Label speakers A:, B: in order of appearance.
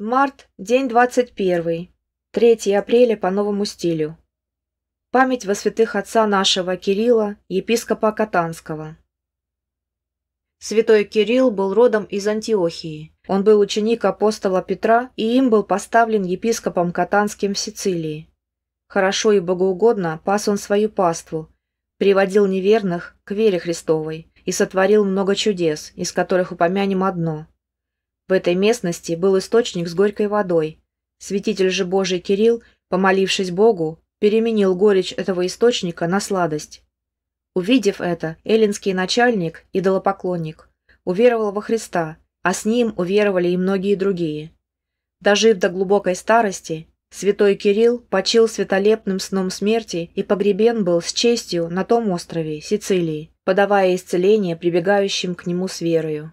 A: Март, день 21. 3 апреля по новому стилю. Память во святых отца нашего Кирилла, епископа Катанского. Святой Кирилл был родом из Антиохии. Он был ученик апостола Петра и им был поставлен епископом Катанским в Сицилии. Хорошо и богоугодно пас он свою паству, приводил неверных к вере Христовой и сотворил много чудес, из которых упомянем одно – в этой местности был источник с горькой водой. Святитель же Божий Кирилл, помолившись Богу, переменил горечь этого источника на сладость. Увидев это, эллинский начальник, идолопоклонник, уверовал во Христа, а с ним уверовали и многие другие. Дожив до глубокой старости, святой Кирилл почил святолепным сном смерти и погребен был с честью на том острове, Сицилии, подавая исцеление прибегающим к нему с верою.